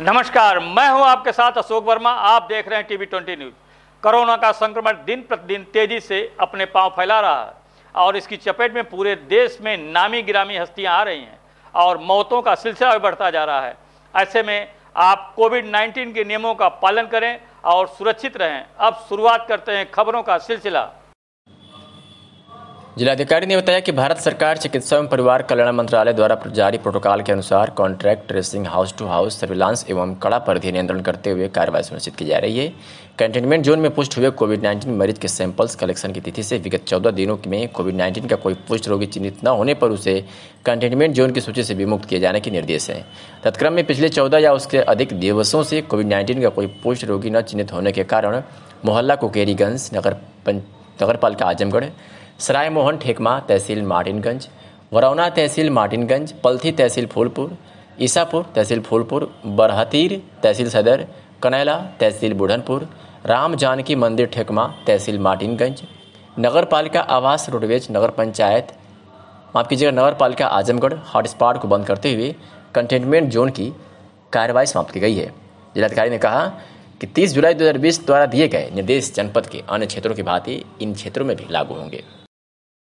नमस्कार मैं हूं आपके साथ अशोक वर्मा आप देख रहे हैं टीवी ट्वेंटी न्यूज कोरोना का संक्रमण दिन प्रतिदिन तेजी से अपने पांव फैला रहा है और इसकी चपेट में पूरे देश में नामी गिरामी हस्तियां आ रही हैं और मौतों का सिलसिला भी बढ़ता जा रहा है ऐसे में आप कोविड 19 के नियमों का पालन करें और सुरक्षित रहें अब शुरुआत करते हैं खबरों का सिलसिला जिलाधिकारी ने बताया कि भारत सरकार चिकित्सा एवं परिवार कल्याण मंत्रालय द्वारा जारी प्रोटोकॉल के अनुसार contract tracing house to house surveillance एवं कड़ा पर भी नियंत्रण करते हुए कार्रवाई सुनिश्चित की जा रही है कंटेनमेंट जोन में पुष्ट हुए कोविड 19 मरीज के सैंपल्स कलेक्शन की तिथि से विगत चौदह दिनों में कोविड नाइन्टीन का कोई पुष्ट रोगी चिन्हित न होने पर उसे कंटेनमेंट जोन की सूची से विमुक्त किए जाने के निर्देश हैं तत्क्रम में पिछले चौदह या उसके अधिक दिवसों से कोविड नाइन्टीन का कोई पुष्ट रोगी न चिन्हित होने के कारण मोहल्ला कोकेरीगंज नगर नगर पालिका आजमगढ़ सराय मोहन ठेकमा तहसील मार्टिनगंज वरौना तहसील मार्टिनगंज पलथी तहसील फूलपुर ईसापुर तहसील फूलपुर बरहतीर तहसील सदर कनैला तहसील बुढ़नपुर राम जानकी मंदिर ठेकमा तहसील मार्टिनगंज नगर पालिका आवास रोडवेज नगर पंचायत माफ कीजिएगा नगर पालिका आजमगढ़ हॉटस्पॉट को बंद करते हुए कंटेनमेंट जोन की कार्रवाई समाप्त की गई है जिलाधिकारी ने कहा कि 30 जुलाई 2020 द्वारा दिए गए निर्देश जनपद के अन्य क्षेत्रों की भांति इन क्षेत्रों में भी लागू होंगे